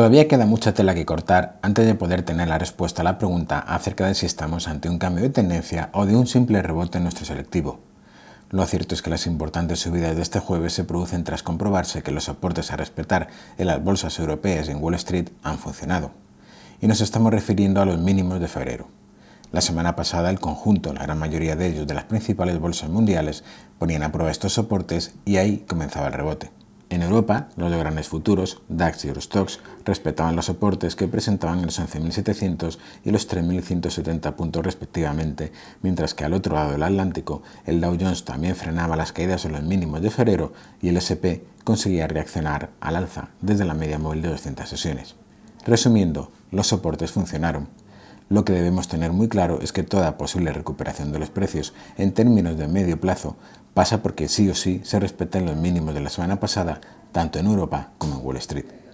Todavía queda mucha tela que cortar antes de poder tener la respuesta a la pregunta acerca de si estamos ante un cambio de tendencia o de un simple rebote en nuestro selectivo. Lo cierto es que las importantes subidas de este jueves se producen tras comprobarse que los soportes a respetar en las bolsas europeas en Wall Street han funcionado. Y nos estamos refiriendo a los mínimos de febrero. La semana pasada el conjunto, la gran mayoría de ellos de las principales bolsas mundiales, ponían a prueba estos soportes y ahí comenzaba el rebote. En Europa, los grandes futuros, DAX y Eurostox, respetaban los soportes que presentaban en los 11.700 y los 3.170 puntos respectivamente, mientras que al otro lado del Atlántico, el Dow Jones también frenaba las caídas en los mínimos de febrero y el SP conseguía reaccionar al alza desde la media móvil de 200 sesiones. Resumiendo, los soportes funcionaron. Lo que debemos tener muy claro es que toda posible recuperación de los precios en términos de medio plazo pasa porque sí o sí se respetan los mínimos de la semana pasada, tanto en Europa como en Wall Street.